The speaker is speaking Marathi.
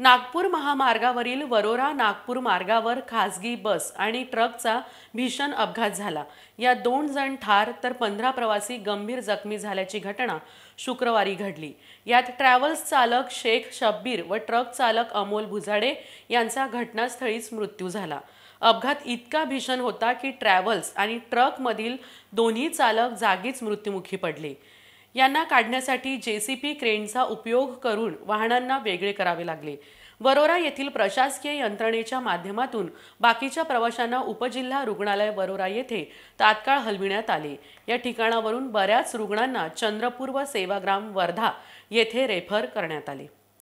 नागपूर महामार्गावरील वरोरा नागपूर मार्गावर खासगी बस आणि ट्रकचा भीषण अपघात झाला या दोन जण ठार तर पंधरा प्रवासी गंभीर जखमी झाल्याची घटना शुक्रवारी घडली यात ट्रॅव्हल्स चालक शेख शब्बीर व ट्रक चालक अमोल भुजाडे यांचा घटनास्थळीच मृत्यू झाला अपघात इतका भीषण होता की ट्रॅव्हल्स आणि ट्रकमधील दोन्ही चालक जागीच मृत्युमुखी पडले यांना काढण्यासाठी जेसीपी क्रेनचा उपयोग करून वाहनांना वेगळे करावे लागले वरोरा येथील प्रशासकीय यंत्रणेच्या माध्यमातून बाकीच्या प्रवाशांना उपजिल्हा रुग्णालय वरोरा येथे तात्काळ हलविण्यात आले या ठिकाणावरून बऱ्याच रुग्णांना चंद्रपूर व सेवाग्राम वर्धा येथे रेफर करण्यात आले